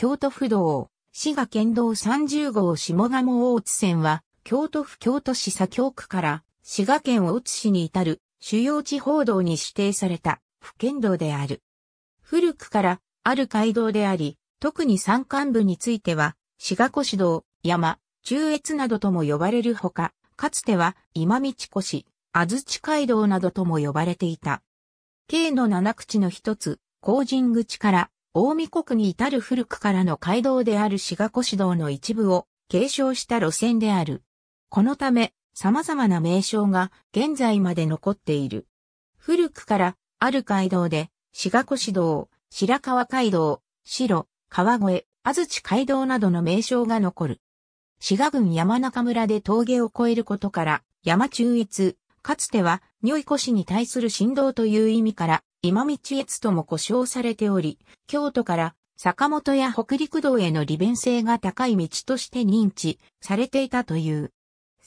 京都府道、滋賀県道30号下鴨大津線は、京都府京都市左京区から滋賀県大津市に至る主要地方道に指定された府県道である。古くからある街道であり、特に山間部については、滋賀越道、山、中越などとも呼ばれるほか、かつては今道越、安土街道などとも呼ばれていた。京の七口の一つ、工人口から大見国に至る古くからの街道である滋賀古市道の一部を継承した路線である。このため、様々な名称が現在まで残っている。古くからある街道で、滋賀古市道、白川街道、白、川越、安土街道などの名称が残る。滋賀郡山中村で峠を越えることから、山中越、かつては、如意古市に対する振動という意味から、今道越とも呼称されており、京都から坂本や北陸道への利便性が高い道として認知されていたという。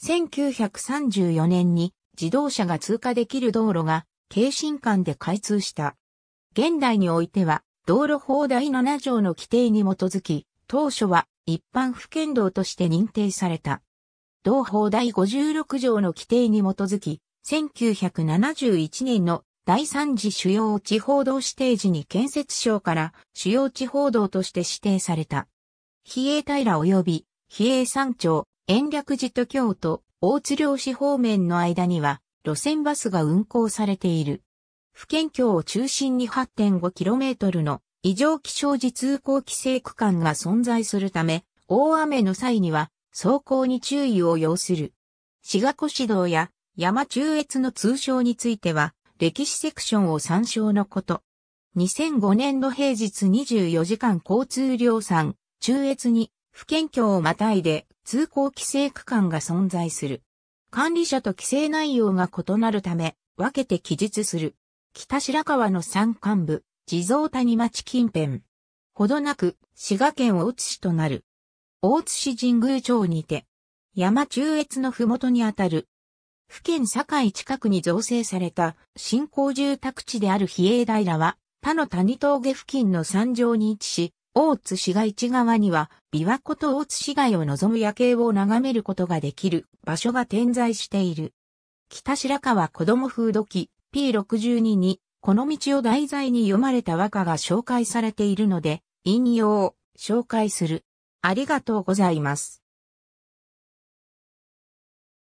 1934年に自動車が通過できる道路が京神間で開通した。現代においては道路法第7条の規定に基づき、当初は一般府県道として認定された。同法第56条の規定に基づき、1971年の第三次主要地方道指定時に建設省から主要地方道として指定された。比叡平及び比叡山町、延暦寺と京都、大津領市方面の間には路線バスが運行されている。府県境を中心に 8.5km の異常気象時通行規制区間が存在するため、大雨の際には走行に注意を要する。滋賀古市道や山中越の通称については、歴史セクションを参照のこと。2005年度平日24時間交通量産、中越に、不県境をまたいで通行規制区間が存在する。管理者と規制内容が異なるため、分けて記述する。北白川の山間部、地蔵谷町近辺。ほどなく、滋賀県大津市となる。大津市神宮町にて、山中越のふもとにあたる府県境近くに造成された新興住宅地である比叡平は、他の谷峠付近の山上に位置し、大津市街地側には、琵琶湖と大津市街を望む夜景を眺めることができる場所が点在している。北白川子供風土記 P62 に、この道を題材に読まれた和歌が紹介されているので、引用、紹介する。ありがとうございます。